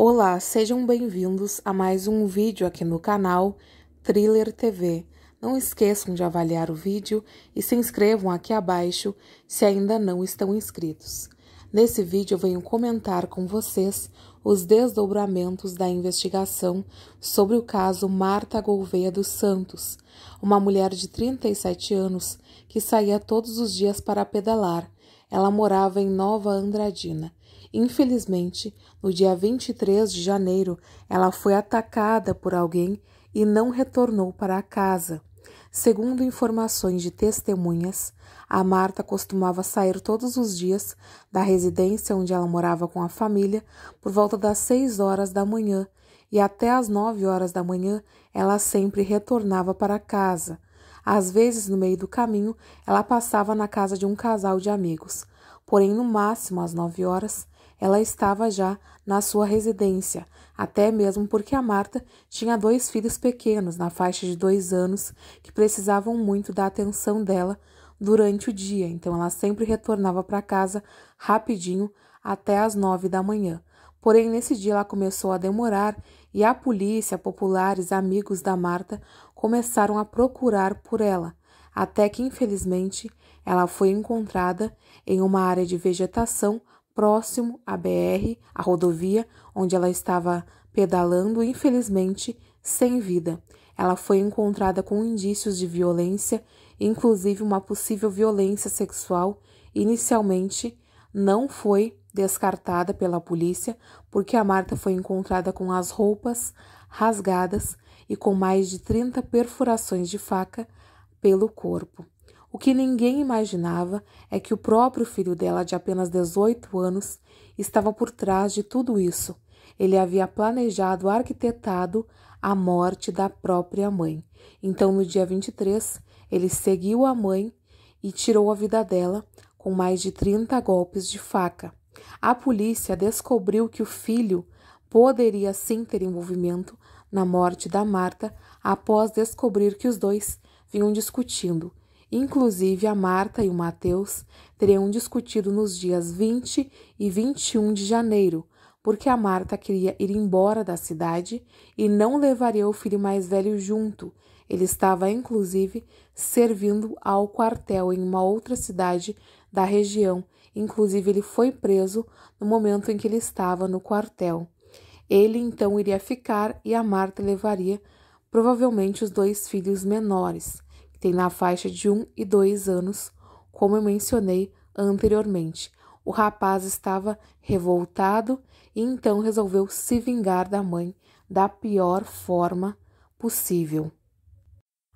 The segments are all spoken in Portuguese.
Olá, sejam bem-vindos a mais um vídeo aqui no canal Thriller TV. Não esqueçam de avaliar o vídeo e se inscrevam aqui abaixo se ainda não estão inscritos. Nesse vídeo eu venho comentar com vocês os desdobramentos da investigação sobre o caso Marta Gouveia dos Santos, uma mulher de 37 anos que saía todos os dias para pedalar. Ela morava em Nova Andradina. Infelizmente, no dia 23 de janeiro, ela foi atacada por alguém e não retornou para a casa. Segundo informações de testemunhas, a Marta costumava sair todos os dias da residência onde ela morava com a família por volta das seis horas da manhã e até às nove horas da manhã ela sempre retornava para casa. Às vezes, no meio do caminho, ela passava na casa de um casal de amigos. Porém, no máximo às nove horas, ela estava já na sua residência, até mesmo porque a Marta tinha dois filhos pequenos, na faixa de dois anos, que precisavam muito da atenção dela durante o dia, então ela sempre retornava para casa rapidinho até as nove da manhã. Porém, nesse dia ela começou a demorar e a polícia, populares, amigos da Marta começaram a procurar por ela, até que infelizmente ela foi encontrada em uma área de vegetação próximo à BR, a rodovia onde ela estava pedalando, infelizmente sem vida. Ela foi encontrada com indícios de violência, inclusive uma possível violência sexual. Inicialmente, não foi descartada pela polícia, porque a Marta foi encontrada com as roupas rasgadas e com mais de 30 perfurações de faca pelo corpo. O que ninguém imaginava é que o próprio filho dela, de apenas 18 anos, estava por trás de tudo isso. Ele havia planejado, arquitetado a morte da própria mãe. Então, no dia 23, ele seguiu a mãe e tirou a vida dela com mais de 30 golpes de faca. A polícia descobriu que o filho poderia sim ter envolvimento na morte da Marta após descobrir que os dois vinham discutindo Inclusive, a Marta e o Mateus teriam discutido nos dias 20 e 21 de janeiro, porque a Marta queria ir embora da cidade e não levaria o filho mais velho junto. Ele estava, inclusive, servindo ao quartel em uma outra cidade da região. Inclusive, ele foi preso no momento em que ele estava no quartel. Ele então iria ficar e a Marta levaria provavelmente os dois filhos menores tem na faixa de 1 um e 2 anos, como eu mencionei anteriormente. O rapaz estava revoltado e então resolveu se vingar da mãe da pior forma possível.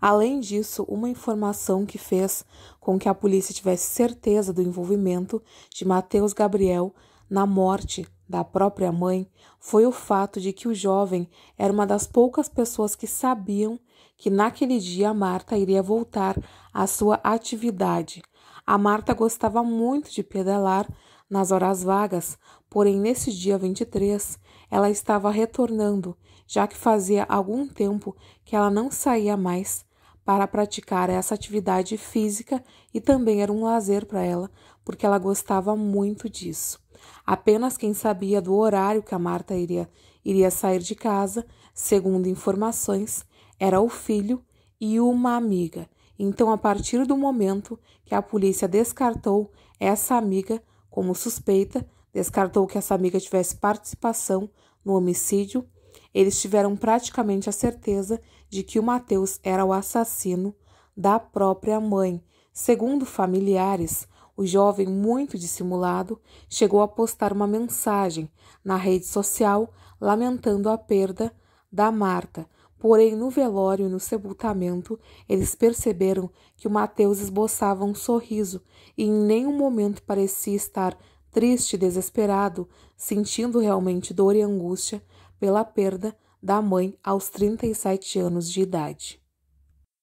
Além disso, uma informação que fez com que a polícia tivesse certeza do envolvimento de Mateus Gabriel na morte da própria mãe foi o fato de que o jovem era uma das poucas pessoas que sabiam que naquele dia Marta iria voltar à sua atividade. A Marta gostava muito de pedalar nas horas vagas, porém nesse dia 23 ela estava retornando, já que fazia algum tempo que ela não saía mais para praticar essa atividade física e também era um lazer para ela, porque ela gostava muito disso. Apenas quem sabia do horário que a Marta iria, iria sair de casa, segundo informações, era o filho e uma amiga. Então, a partir do momento que a polícia descartou essa amiga como suspeita, descartou que essa amiga tivesse participação no homicídio, eles tiveram praticamente a certeza de que o Mateus era o assassino da própria mãe. Segundo familiares, o jovem, muito dissimulado, chegou a postar uma mensagem na rede social lamentando a perda da Marta, Porém, no velório e no sepultamento, eles perceberam que o Mateus esboçava um sorriso e em nenhum momento parecia estar triste e desesperado, sentindo realmente dor e angústia pela perda da mãe aos 37 anos de idade.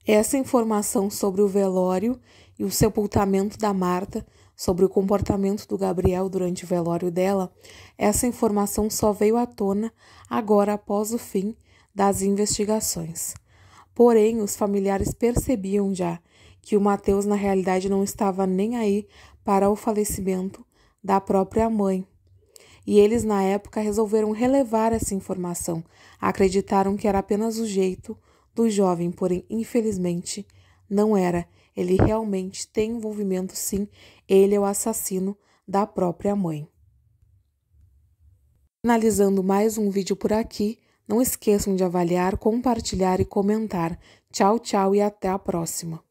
Essa informação sobre o velório e o sepultamento da Marta, sobre o comportamento do Gabriel durante o velório dela, essa informação só veio à tona agora após o fim das investigações. Porém, os familiares percebiam já que o Mateus na realidade não estava nem aí para o falecimento da própria mãe. E eles na época resolveram relevar essa informação. Acreditaram que era apenas o jeito do jovem, porém infelizmente não era. Ele realmente tem envolvimento sim, ele é o assassino da própria mãe. Finalizando mais um vídeo por aqui, não esqueçam de avaliar, compartilhar e comentar. Tchau, tchau e até a próxima!